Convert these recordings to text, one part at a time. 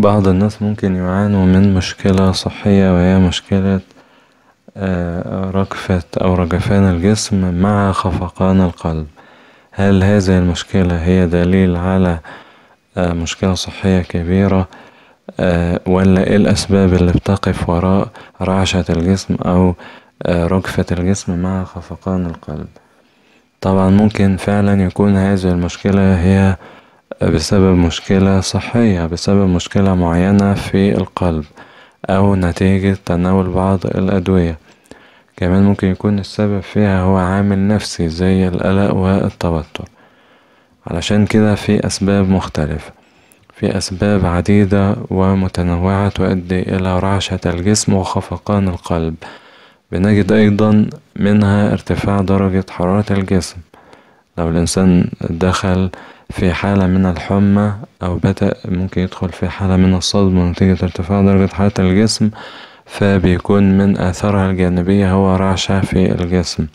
بعض الناس ممكن يعانوا من مشكلة صحية وهي مشكلة آه، ركفة أو رجفان الجسم مع خفقان القلب هل هذه المشكلة هي دليل على آه، مشكلة صحية كبيرة آه، ولا ايه الأسباب اللي بتقف وراء رعشة الجسم أو رجفة الجسم مع خفقان القلب طبعا ممكن فعلا يكون هذه المشكلة هي بسبب مشكلة صحية بسبب مشكلة معينة في القلب أو نتيجة تناول بعض الأدوية كمان ممكن يكون السبب فيها هو عامل نفسي زي القلق والتوتر علشان كده في أسباب مختلفة في أسباب عديدة ومتنوعة تؤدي إلى رعشة الجسم وخفقان القلب بنجد أيضا منها ارتفاع درجة حرارة الجسم لو الإنسان دخل في حالة من الحمى أو بدأ ممكن يدخل في حالة من الصدمة نتيجة ارتفاع درجة حرارة الجسم فبيكون من آثارها الجانبية هو رعشة في الجسم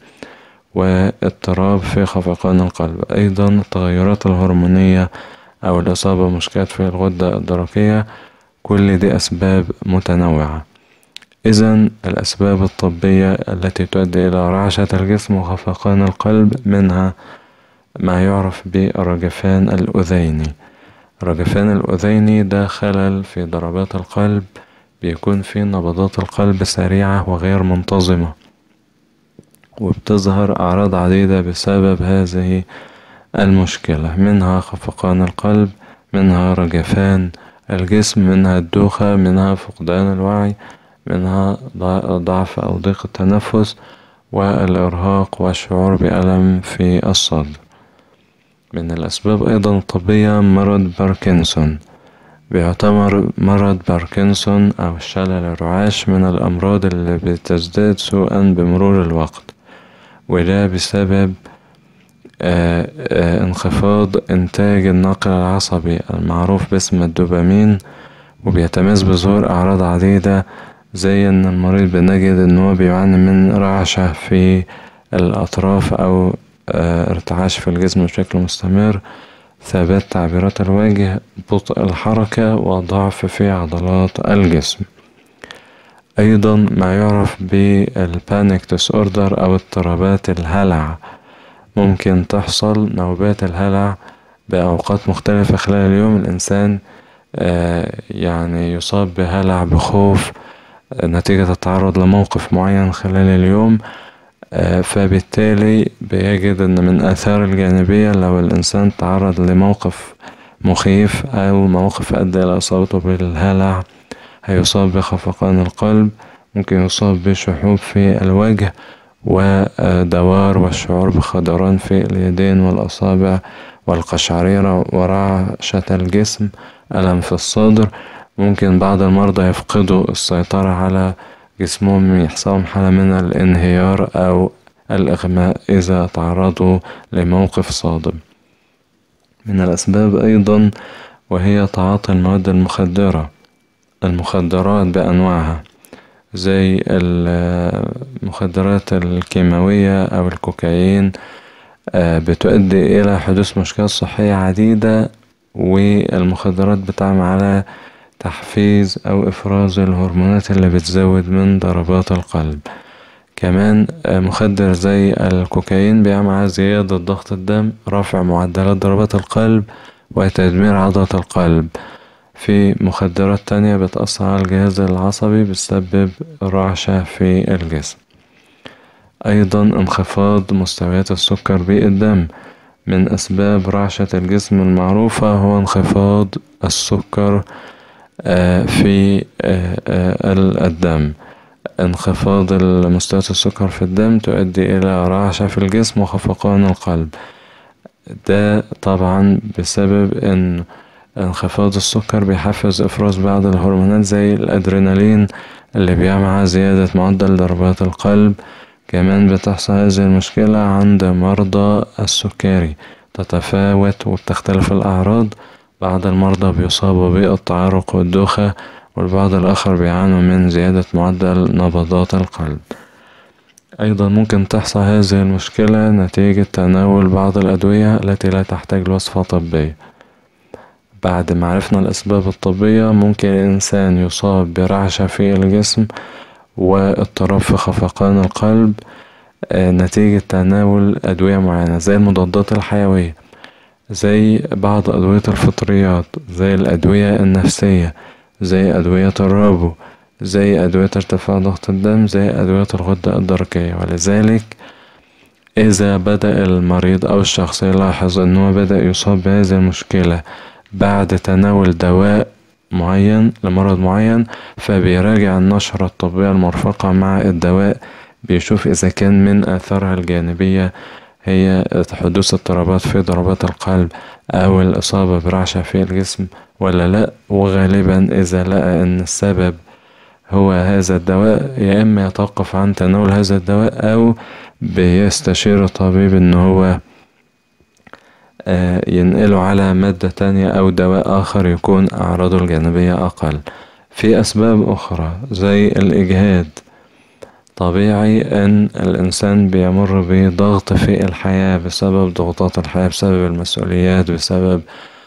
واضطراب في خفقان القلب أيضا التغيرات الهرمونية أو الإصابة بمشكلات في الغدة الدرقية كل دي أسباب متنوعة إذا الأسباب الطبية التي تؤدي إلى رعشة الجسم وخفقان القلب منها ما يعرف برجفان الأذيني الرجفان الأذيني ده خلل في ضربات القلب بيكون في نبضات القلب سريعة وغير منتظمة وبتظهر أعراض عديدة بسبب هذه المشكلة منها خفقان القلب منها رجفان الجسم منها الدوخة منها فقدان الوعي منها ضعف أو ضيق التنفس والإرهاق والشعور بألم في الصدر من الأسباب أيضا الطبية مرض باركنسون بيعتبر مرض باركنسون أو الشلل الرعاش من الأمراض اللي بتزداد سوءا بمرور الوقت وده بسبب آآ آه، آآ آه، انخفاض إنتاج الناقل العصبي المعروف باسم الدوبامين وبيتميز بظهور أعراض عديدة زي إن المريض بنجد إن هو بيعاني من رعشة في الأطراف أو آه، ارتعاش في الجسم بشكل مستمر ثبات تعبيرات الوجه بطء الحركة وضعف في عضلات الجسم أيضا ما يعرف بالبانيك ديس أوردر أو اضطرابات الهلع ممكن تحصل نوبات الهلع بأوقات مختلفة خلال اليوم الإنسان آه، يعني يصاب بهلع بخوف آه، نتيجة التعرض لموقف معين خلال اليوم آه، فبالتالي بيجد ان من اثار الجانبية لو الانسان تعرض لموقف مخيف او موقف ادى الى اصابته بالهلع هيصاب بخفقان القلب ممكن يصاب بشحوب في الوجه ودوار والشعور بخضران في اليدين والأصابع والقشعريرة ورعشة الجسم ألم في الصدر ممكن بعض المرضى يفقدوا السيطرة على جسمهم يحصلهم حالة من الانهيار أو الإغماء إذا تعرضوا لموقف صادم من الأسباب أيضا وهي تعاطي المواد المخدرة المخدرات بأنواعها زي المخدرات الكيماوية أو الكوكايين آه، بتؤدي إلى حدوث مشكلات صحية عديدة والمخدرات بتعمل على تحفيز أو إفراز الهرمونات اللي بتزود من ضربات القلب كمان آه، مخدر زي الكوكايين بيعمل زيادة ضغط الدم رفع معدلات ضربات القلب وتدمير عضلة القلب في مخدرات تانية بتأثر على الجهاز العصبي بتسبب رعشة في الجسم أيضا انخفاض مستويات السكر بالدم من أسباب رعشة الجسم المعروفة هو انخفاض السكر آه، في آه، آه، الدم انخفاض مستويات السكر في الدم تؤدي الى رعشة في الجسم وخفقان القلب ده طبعا بسبب ان انخفاض السكر بيحفز افراز بعض الهرمونات زي الادرينالين اللي بيعمل زيادة معدل ضربات القلب كمان بتحصل هذه المشكلة عند مرضى السكري تتفاوت وبتختلف الأعراض بعض المرضى بيصابوا بالتعرق والدوخة والبعض الآخر بيعانوا من زيادة معدل نبضات القلب أيضا ممكن تحصل هذه المشكلة نتيجة تناول بعض الأدوية التي لا تحتاج لوصفة طبية بعد ما عرفنا الأسباب الطبية ممكن الإنسان يصاب برعشة في الجسم واضطراب في خفقان القلب آه، نتيجة تناول أدوية معينة زي المضادات الحيوية زي بعض أدوية الفطريات زي الأدوية النفسية زي أدوية الرابو زي أدوية ارتفاع ضغط الدم زي أدوية الغدة الدرقية ولذلك إذا بدأ المريض أو الشخص يلاحظ أنه بدأ يصاب بهذه المشكلة بعد تناول دواء معين لمرض معين فبيراجع النشرة الطبية المرفقة مع الدواء بيشوف إذا كان من آثارها الجانبية هي حدوث اضطرابات في ضربات القلب أو الإصابة برعشة في الجسم ولا لأ وغالبا إذا لقى أن السبب هو هذا الدواء يا إما يتوقف عن تناول هذا الدواء أو بيستشير الطبيب إن هو آه، ينقله على مادة تانية أو دواء آخر يكون أعراضه الجانبية أقل في أسباب أخرى زي الإجهاد طبيعي ان الانسان بيمر بضغط في الحياة بسبب ضغوطات الحياة بسبب المسؤوليات بسبب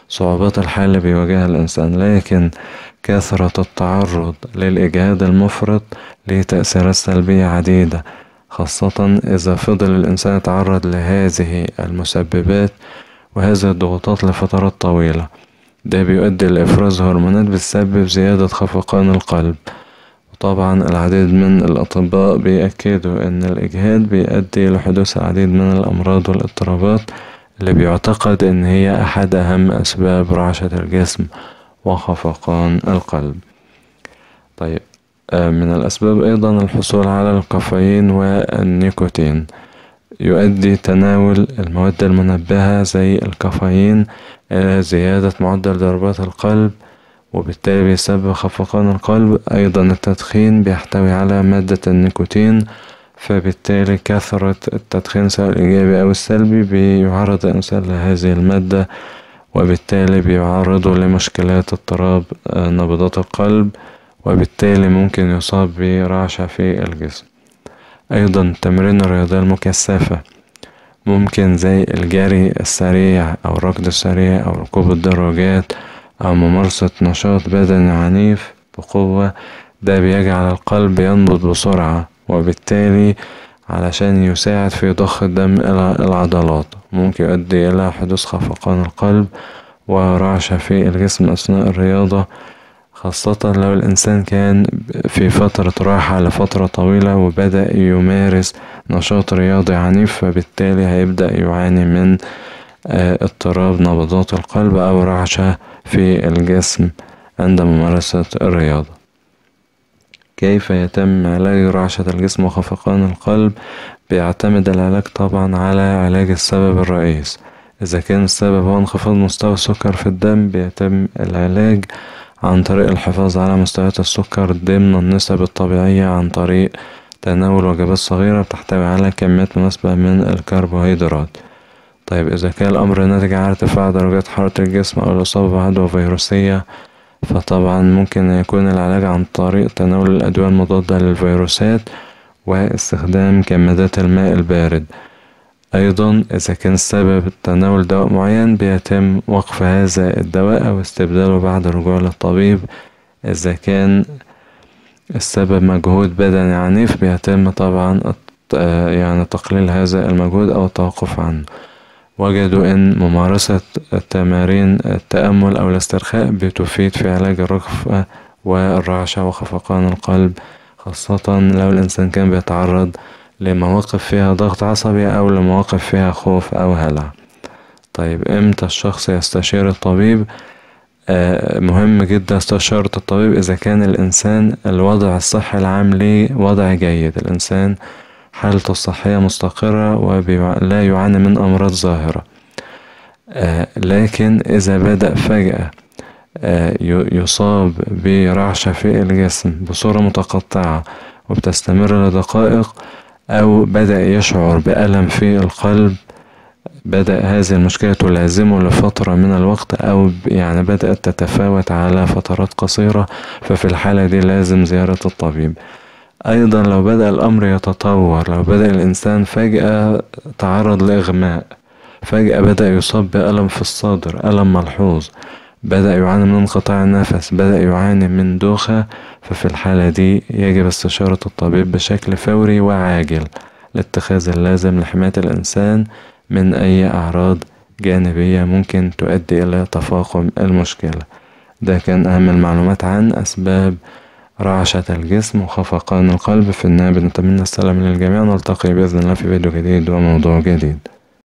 صعوبات الحياة اللي بيواجهها الانسان لكن كثرة التعرض للاجهاد المفرط ليه تأثيرات سلبية عديدة خاصة اذا فضل الانسان يتعرض لهذه المسببات وهذه الضغوطات لفترات طويلة ده بيؤدي لإفراز هرمونات بتسبب زيادة خفقان القلب طبعا العديد من الأطباء بيأكدوا أن الإجهاد بيؤدي لحدوث العديد من الأمراض والاضطرابات اللي بيعتقد أن هي أحد أهم أسباب رعشة الجسم وخفقان القلب طيب آه، من الأسباب أيضا الحصول على الكافيين والنيكوتين يؤدي تناول المواد المنبهة زي الكافيين إلى زيادة معدل ضربات القلب وبالتالي بيسبب خفقان القلب أيضا التدخين بيحتوي على مادة النيكوتين فبالتالي كثرة التدخين سواء الإيجابي أو السلبي بيعرض الإنسان لهذه المادة وبالتالي بيعرضه لمشكلات اضطراب آه، نبضات القلب وبالتالي ممكن يصاب برعشة في الجسم أيضا التمرين الرياضية المكثفة ممكن زي الجري السريع أو الركض السريع أو ركوب الدراجات أو ممارسة نشاط بدني عنيف بقوة ده بيجعل القلب ينبض بسرعة وبالتالي علشان يساعد في ضخ الدم إلى العضلات ممكن يؤدي إلى حدوث خفقان القلب ورعشة في الجسم أثناء الرياضة خاصة لو الإنسان كان في فترة راحة لفترة طويلة وبدأ يمارس نشاط رياضي عنيف فبالتالي هيبدأ يعاني من آه، اضطراب نبضات القلب أو رعشة في الجسم عند ممارسة الرياضة كيف يتم علاج رعشة الجسم وخفقان القلب بيعتمد العلاج طبعا على علاج السبب الرئيس إذا كان السبب هو انخفاض مستوى السكر في الدم بيتم العلاج عن طريق الحفاظ على مستويات السكر ضمن النسب الطبيعية عن طريق تناول وجبات صغيرة بتحتوي على كميات مناسبة من الكربوهيدرات طيب إذا كان الأمر ناتج عن ارتفاع درجات حرارة الجسم أو الإصابة بعدوى فيروسية فطبعا ممكن يكون العلاج عن طريق تناول الأدوية المضادة للفيروسات واستخدام كمادات الماء البارد أيضا إذا كان السبب تناول دواء معين بيتم وقف هذا الدواء أو استبداله بعد الرجوع للطبيب إذا كان السبب مجهود بدني عنيف بيتم طبعا يعني تقليل هذا المجهود أو التوقف عنه وجدوا أن ممارسة تمارين التأمل أو الاسترخاء بتفيد في علاج الرهبة والرعشة وخفقان القلب خاصة لو الإنسان كان بيتعرض لمواقف فيها ضغط عصبي أو لمواقف فيها خوف أو هلع طيب إمتى الشخص يستشير الطبيب آه، مهم جدا استشارة الطبيب إذا كان الإنسان الوضع الصحي العام ليه وضع جيد الإنسان حالته الصحية مستقرة ولا يعاني من أمراض ظاهرة آه، لكن إذا بدأ فجأة آه، يصاب برعشة في الجسم بصورة متقطعة وبتستمر لدقائق أو بدأ يشعر بألم في القلب بدأ هذه المشكلة تلازمه لفترة من الوقت أو يعني بدأت تتفاوت على فترات قصيرة ففي الحالة دي لازم زيارة الطبيب أيضا لو بدأ الأمر يتطور لو بدأ الإنسان فجأة تعرض لإغماء فجأة بدأ يصاب بألم في الصدر ألم ملحوظ بدأ يعاني من انقطاع النفس بدأ يعاني من دوخة ففي الحالة دي يجب استشارة الطبيب بشكل فوري وعاجل لاتخاذ اللازم لحماية الإنسان من أي أعراض جانبية ممكن تؤدي إلى تفاقم المشكلة ده كان أهم المعلومات عن أسباب رعشة الجسم وخفقان القلب في النابل نتمنى السلام للجميع نلتقي بإذن الله في فيديو جديد وموضوع جديد